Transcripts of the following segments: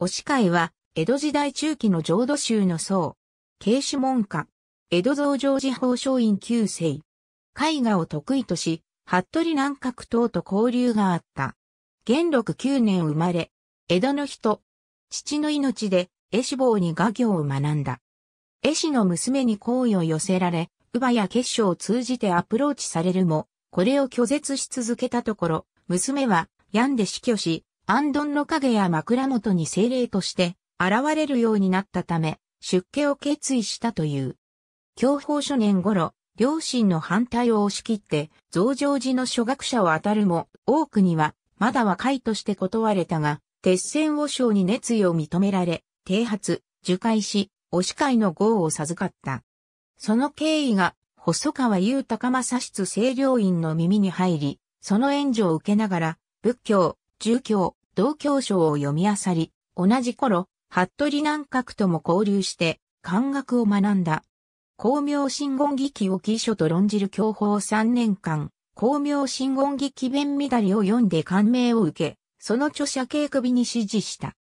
押会は、江戸時代中期の浄土宗の僧。慶主門下。江戸増上寺法商院旧世。絵画を得意とし、服部南閣等と交流があった。元禄九年生まれ、江戸の人。父の命で、絵志望に画業を学んだ。絵師の娘に好意を寄せられ、乳母や結晶を通じてアプローチされるも、これを拒絶し続けたところ、娘は病んで死去し、安頓の影や枕元に精霊として現れるようになったため、出家を決意したという。教法初年頃、両親の反対を押し切って、増上寺の諸学者を当たるも、多くには、まだ若いとして断れたが、鉄線和尚に熱意を認められ、剃髪、受戒し、おし会の号を授かった。その経緯が、細川雄高正室清涼院の耳に入り、その援助を受けながら、仏教、儒教、同教書を読み漁り、同じ頃、服部南閣とも交流して、漢学を学んだ。光明真言義を義書と論じる教法3年間、光明真言義弁乱を読んで感銘を受け、その著者系首に指示した。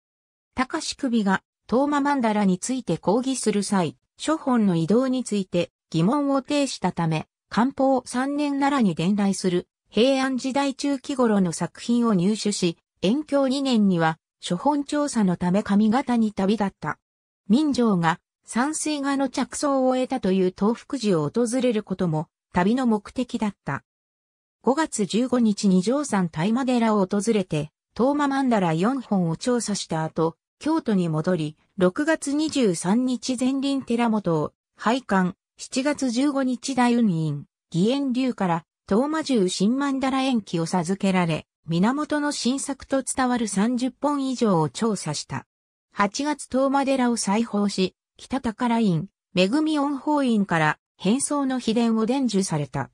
高志首が、東馬曼荼羅について講義する際、諸本の移動について疑問を呈したため、漢方3年奈良に伝来する平安時代中期頃の作品を入手し、延享2年には、諸本調査のため上方に旅立った。民情が山水画の着想を終えたという東福寺を訪れることも旅の目的だった。5月15日に上山大間寺を訪れて、東間曼荼羅4本を調査した後、京都に戻り、6月23日前輪寺本を拝観、7月15日大運院、義援流から東間中新曼荼羅延期を授けられ、源の新作と伝わる30本以上を調査した。8月東間寺を再訪し、北宝院、恵恩法院から変装の秘伝を伝授された。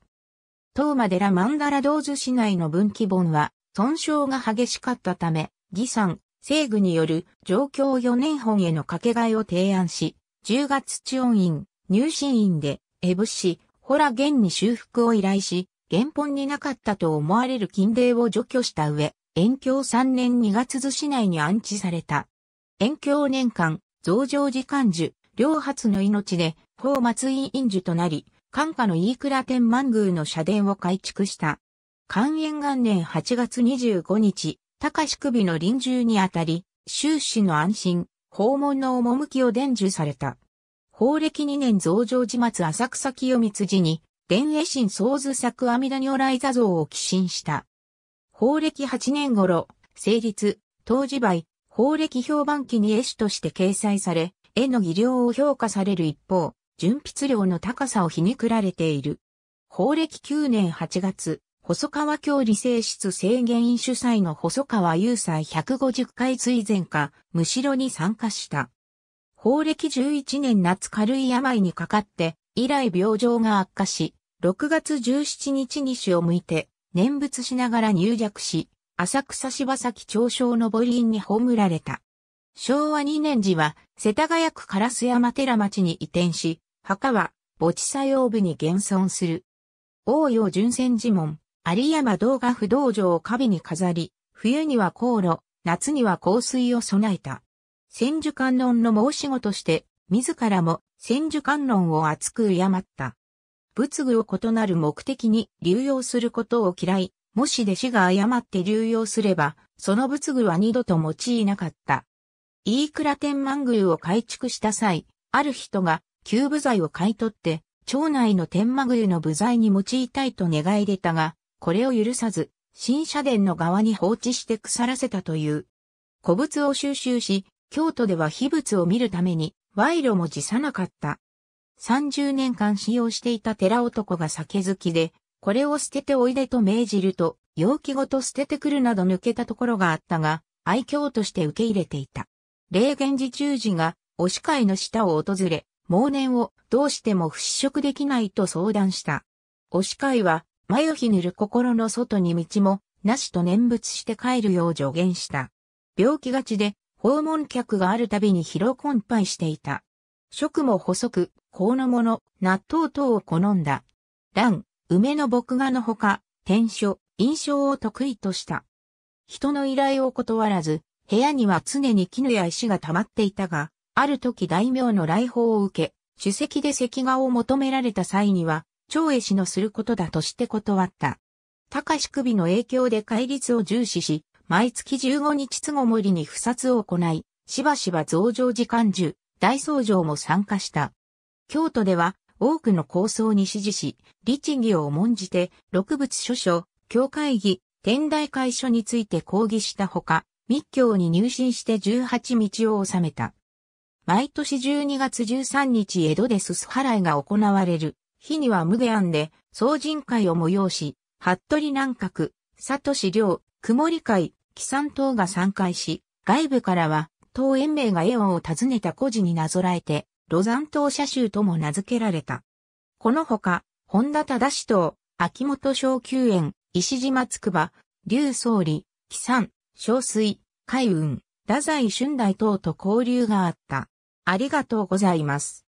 東間寺曼荼羅道図市内の分岐本は、損傷が激しかったため、義産、西具による状況4年本への掛け替えを提案し、10月中音院、入信院で、エブ市、ホランに修復を依頼し、原本になかったと思われる禁令を除去した上、延教3年2月図市内に安置された。延教年間、増上寺漢樹、両発の命で、法末院院樹となり、官下の飯倉天満宮の社殿を改築した。寛延元年8月25日、高志首の臨終にあたり、終始の安心、訪問の趣を伝授された。法暦2年増上寺末浅草清光寺に、伝絵神創図作阿弥陀如来座像を寄進した。法暦8年頃、成立、当時売、法暦評判記に絵師として掲載され、絵の技量を評価される一方、純筆量の高さを皮肉られている。法暦9年8月、細川教理性室制限員主催の細川雄斎150回追善か、むしろに参加した。法暦11年夏軽い病にかかって、以来病状が悪化し、6月17日に死を向いて、念仏しながら入弱し、浅草柴崎長生の母林に葬られた。昭和2年時は、世田谷区烏山寺町に移転し、墓は墓地作用部に現存する。応用純泉寺門、有山道画不動城を壁に飾り、冬には航路、夏には香水を備えた。千手観音の申し子として、自らも千手観音を厚く敬った。仏具を異なる目的に流用することを嫌い、もし弟子が誤って流用すれば、その仏具は二度と用いなかった。飯倉天満宮を改築した際、ある人が旧部材を買い取って、町内の天満宮の部材に用いたいと願い出たが、これを許さず、新社殿の側に放置して腐らせたという。古物を収集し、京都では秘仏を見るために賄賂も辞さなかった。30年間使用していた寺男が酒好きで、これを捨てておいでと命じると、容器ごと捨ててくるなど抜けたところがあったが、愛嬌として受け入れていた。霊源寺中寺が、お司会の下を訪れ、盲年をどうしても払拭できないと相談した。お司会は、眉ひぬる心の外に道も、なしと念仏して帰るよう助言した。病気がちで、訪問客があるたびに疲労困憊していた。食も細く、香のもの、納豆等を好んだ。蘭、梅の牧画のほか、天書、印象を得意とした。人の依頼を断らず、部屋には常に絹や石が溜まっていたが、ある時大名の来訪を受け、主席で石画を求められた際には、長絵師のすることだとして断った。高し首の影響で戒律を重視し、毎月15日都合森に不殺を行い、しばしば増上時間中、大僧正も参加した。京都では多くの構想に支持し、律儀を重んじて、六仏諸書、教会議、天台会書について抗議したほか、密教に入信して18道を治めた。毎年12月13日江戸ですす払いが行われる。日には無限案で、総人会を催し、服部南閣、佐藤市良、曇り会、木山等が参会し、外部からは、当延名が絵音を訪ねた古事になぞらえて、ロザン島社州とも名付けられた。このほか、本田忠志島、秋元小休園、石島つくば、竜総理、木山、小水、海運、太宰春大等と交流があった。ありがとうございます。